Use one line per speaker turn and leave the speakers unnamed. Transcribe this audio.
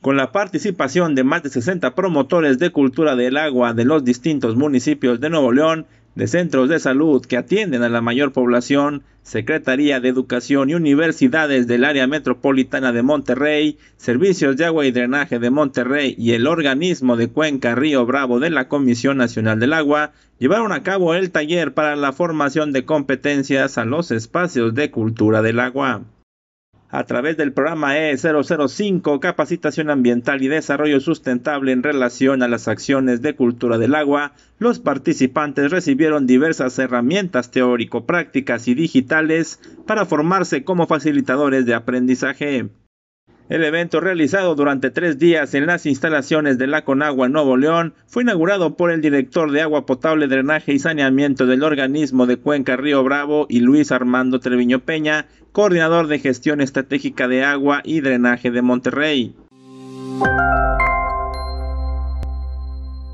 con la participación de más de 60 promotores de cultura del agua de los distintos municipios de Nuevo León, de centros de salud que atienden a la mayor población, Secretaría de Educación y universidades del área metropolitana de Monterrey, Servicios de Agua y Drenaje de Monterrey y el organismo de Cuenca Río Bravo de la Comisión Nacional del Agua llevaron a cabo el taller para la formación de competencias a los espacios de cultura del agua a través del programa E005 Capacitación Ambiental y Desarrollo Sustentable en relación a las acciones de cultura del agua, los participantes recibieron diversas herramientas teórico-prácticas y digitales para formarse como facilitadores de aprendizaje. El evento realizado durante tres días en las instalaciones de la Conagua Nuevo León fue inaugurado por el director de Agua Potable, Drenaje y Saneamiento del organismo de Cuenca Río Bravo y Luis Armando Treviño Peña, coordinador de gestión estratégica de agua y drenaje de Monterrey.